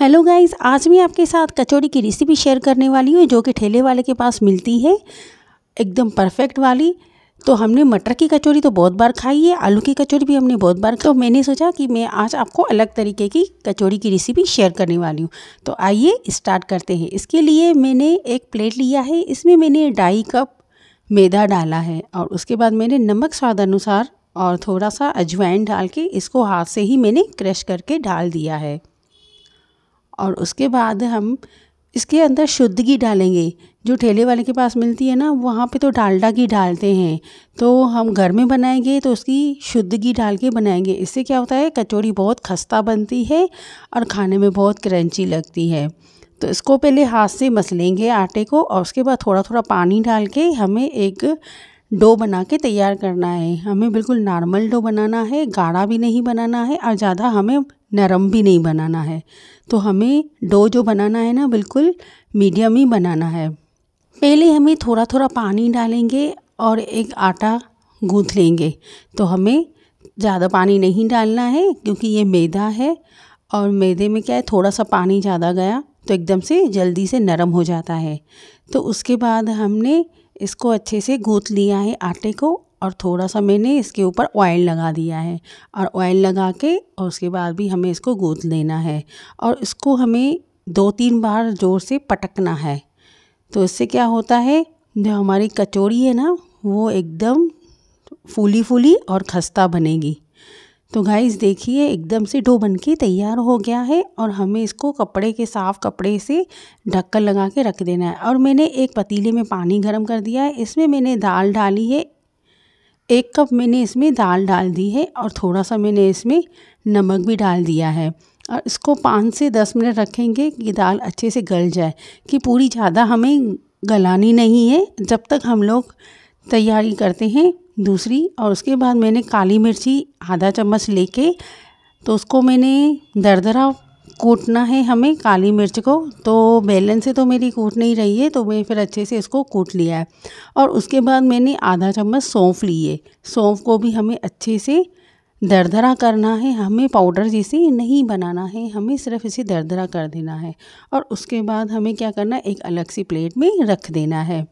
Hello guys आज मैं आपके साथ कचौड़ी की रेसिपी शेयर करने वाली हूँ जो कि ठेले वाले के पास मिलती है एकदम परफेक्ट वाली तो हमने मटर की कचौड़ी तो बहुत बार खाई है आलू की कचौड़ी भी हमने बहुत बार तो मैंने सोचा कि मैं आज आपको अलग तरीके की कचौड़ी की रेसिपी शेयर करने वाली हूँ तो आइए स्टार्ट करते हैं इसके लिए मैंने एक प्लेट लिया है इसमें मैंने ढाई कप मैदा डाला है और उसके बाद मैंने नमक स्वाद अनुसार और थोड़ा सा अजवाइन डाल के इसको हाथ से ही मैंने क्रश करके डाल दिया है और उसके बाद हम इसके अंदर शुद्ध घी डालेंगे जो ठेले वाले के पास मिलती है ना वहाँ पे तो डालडा घी डालते हैं तो हम घर में बनाएंगे तो उसकी शुद्ध घी डाल के बनाएंगे इससे क्या होता है कचौड़ी बहुत खस्ता बनती है और खाने में बहुत क्रंची लगती है तो इसको पहले हाथ से मसलेंगे आटे को और उसके बाद थोड़ा थोड़ा पानी डाल के हमें एक डो बना के तैयार करना है हमें बिल्कुल नॉर्मल डो बनाना है गाढ़ा भी नहीं बनाना है और ज़्यादा हमें नरम भी नहीं बनाना है तो हमें डो जो बनाना है ना बिल्कुल मीडियम ही बनाना है पहले हमें थोड़ा थोड़ा पानी डालेंगे और एक आटा गूँथ लेंगे तो हमें ज़्यादा पानी नहीं डालना है क्योंकि ये मैदा है और मैदे में क्या है थोड़ा सा पानी ज़्यादा गया तो एकदम से जल्दी से नरम हो जाता है तो उसके बाद हमने इसको अच्छे से गूँथ लिया है आटे को और थोड़ा सा मैंने इसके ऊपर ऑयल लगा दिया है और ऑयल लगा के और उसके बाद भी हमें इसको गूँथ लेना है और इसको हमें दो तीन बार ज़ोर से पटकना है तो इससे क्या होता है जो हमारी कचौड़ी है ना वो एकदम फूली फूली और खस्ता बनेगी तो गाइस देखिए एकदम से डो बन के तैयार हो गया है और हमें इसको कपड़े के साफ़ कपड़े से ढक्कन लगा के रख देना है और मैंने एक पतीले में पानी गर्म कर दिया है इसमें मैंने दाल डाली है एक कप मैंने इसमें दाल डाल दी है और थोड़ा सा मैंने इसमें नमक भी डाल दिया है और इसको पाँच से दस मिनट रखेंगे कि दाल अच्छे से गल जाए कि पूरी ज़्यादा हमें गलानी नहीं है जब तक हम लोग तैयारी करते हैं दूसरी और उसके बाद मैंने काली मिर्ची आधा चम्मच लेके तो उसको मैंने दरदरा कूटना है हमें काली मिर्च को तो बेलन से तो मेरी कूट नहीं रही है तो मैं फिर अच्छे से इसको कूट लिया है और उसके बाद मैंने आधा चम्मच सौंफ लिए सौंफ को भी हमें अच्छे से दरदरा करना है हमें पाउडर जैसे नहीं बनाना है हमें सिर्फ इसे दरदरा कर देना है और उसके बाद हमें क्या करना है एक अलग सी प्लेट में रख देना है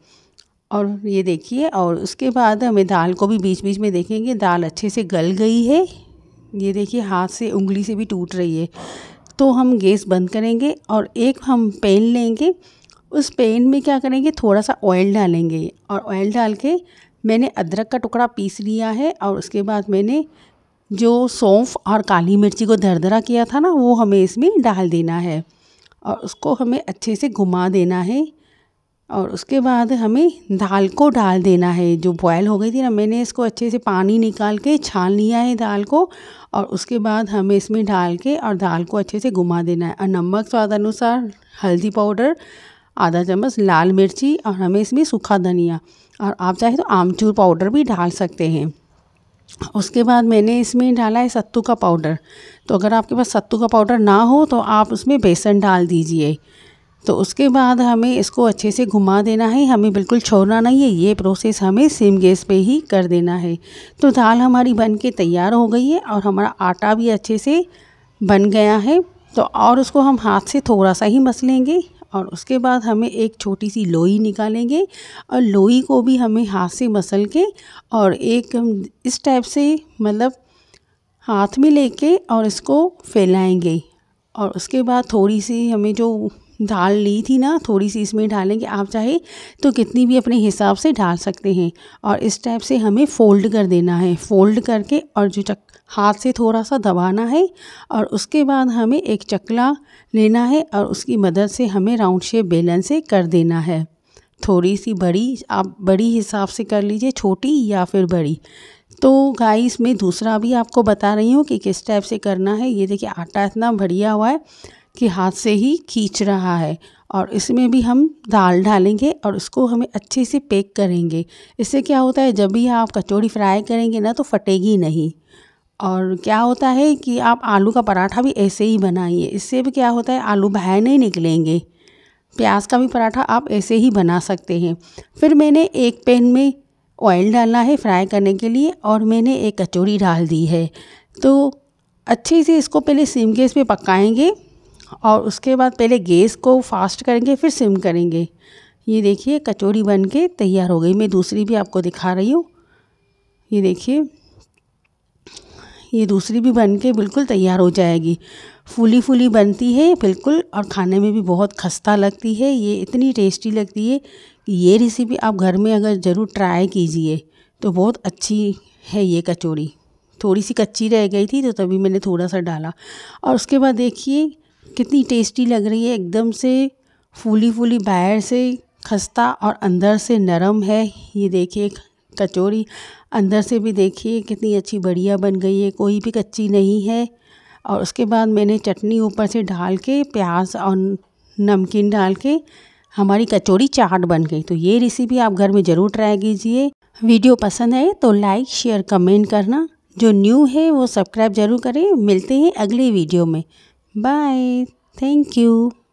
और ये देखिए और उसके बाद हमें दाल को भी बीच बीच में देखेंगे दाल अच्छे से गल गई है ये देखिए हाथ से उंगली से भी टूट रही है तो हम गैस बंद करेंगे और एक हम पेन लेंगे उस पेन में क्या करेंगे थोड़ा सा ऑयल डालेंगे और ऑयल डाल के मैंने अदरक का टुकड़ा पीस लिया है और उसके बाद मैंने जो सौंफ और काली मिर्ची को दरदरा किया था ना वो हमें इसमें डाल देना है और उसको हमें अच्छे से घुमा देना है और उसके बाद हमें दाल को डाल देना है जो बॉयल हो गई थी ना मैंने इसको अच्छे से पानी निकाल के छान लिया है दाल को और उसके बाद हमें इसमें डाल के और दाल को अच्छे से घुमा देना है और नमक स्वाद अनुसार हल्दी पाउडर आधा चम्मच लाल मिर्ची और हमें इसमें सूखा धनिया और आप चाहे तो आमचूर पाउडर भी डाल सकते हैं उसके बाद मैंने इसमें डाला है सत्तू का पाउडर तो अगर आपके पास सत्तू का पाउडर ना हो तो आप उसमें बेसन डाल दीजिए तो उसके बाद हमें इसको अच्छे से घुमा देना है हमें बिल्कुल छोड़ना नहीं है ये प्रोसेस हमें सेम गैस पे ही कर देना है तो दाल हमारी बन के तैयार हो गई है और हमारा आटा भी अच्छे से बन गया है तो और उसको हम हाथ से थोड़ा सा ही मसलेंगे और उसके बाद हमें एक छोटी सी लोई निकालेंगे और लोई को भी हमें हाथ से मसल के और एक इस टाइप से मतलब हाथ में लेके और इसको फैलाएंगे और उसके बाद थोड़ी सी हमें जो दाल ली थी ना थोड़ी सी इसमें डालेंगे आप चाहे तो कितनी भी अपने हिसाब से डाल सकते हैं और इस टाइप से हमें फ़ोल्ड कर देना है फ़ोल्ड करके और जो चक हाथ से थोड़ा सा दबाना है और उसके बाद हमें एक चकला लेना है और उसकी मदद से हमें राउंड शेप बेलन से कर देना है थोड़ी सी बड़ी आप बड़ी हिसाब से कर लीजिए छोटी या फिर बड़ी तो गाइस मैं दूसरा भी आपको बता रही हूँ कि किस टाइप से करना है ये देखिए आटा इतना बढ़िया हुआ है कि हाथ से ही खींच रहा है और इसमें भी हम दाल डालेंगे और उसको हमें अच्छे से पैक करेंगे इससे क्या होता है जब भी आप कचौड़ी फ्राई करेंगे ना तो फटेगी नहीं और क्या होता है कि आप आलू का पराठा भी ऐसे ही बनाइए इससे भी क्या होता है आलू बाहर नहीं निकलेंगे प्याज का भी पराठा आप ऐसे ही बना सकते हैं फिर मैंने एक पैन में ऑयल डाला है फ्राई करने के लिए और मैंने एक कचौड़ी डाल दी है तो अच्छे से इसको पहले सिम गैस पे पकाएंगे और उसके बाद पहले गैस को फास्ट करेंगे फिर सिम करेंगे ये देखिए कचौड़ी बन के तैयार हो गई मैं दूसरी भी आपको दिखा रही हूँ ये देखिए ये दूसरी भी बन के बिल्कुल तैयार हो जाएगी फूली फूली बनती है बिल्कुल और खाने में भी बहुत खस्ता लगती है ये इतनी टेस्टी लगती है कि ये रेसिपी आप घर में अगर ज़रूर ट्राई कीजिए तो बहुत अच्छी है ये कचौड़ी थोड़ी सी कच्ची रह गई थी तो तभी मैंने थोड़ा सा डाला और उसके बाद देखिए कितनी टेस्टी लग रही है एकदम से फूली फूली बाहर से खस्ता और अंदर से नरम है ये देखिए कचौड़ी अंदर से भी देखिए कितनी अच्छी बढ़िया बन गई है कोई भी कच्ची नहीं है और उसके बाद मैंने चटनी ऊपर से डाल के प्याज और नमकीन डाल के हमारी कचौड़ी चाट बन गई तो ये रेसिपी आप घर में ज़रूर ट्राई कीजिए वीडियो पसंद आए तो लाइक शेयर कमेंट करना जो न्यू है वो सब्सक्राइब ज़रूर करें मिलते हैं अगले वीडियो में Bye. Thank you.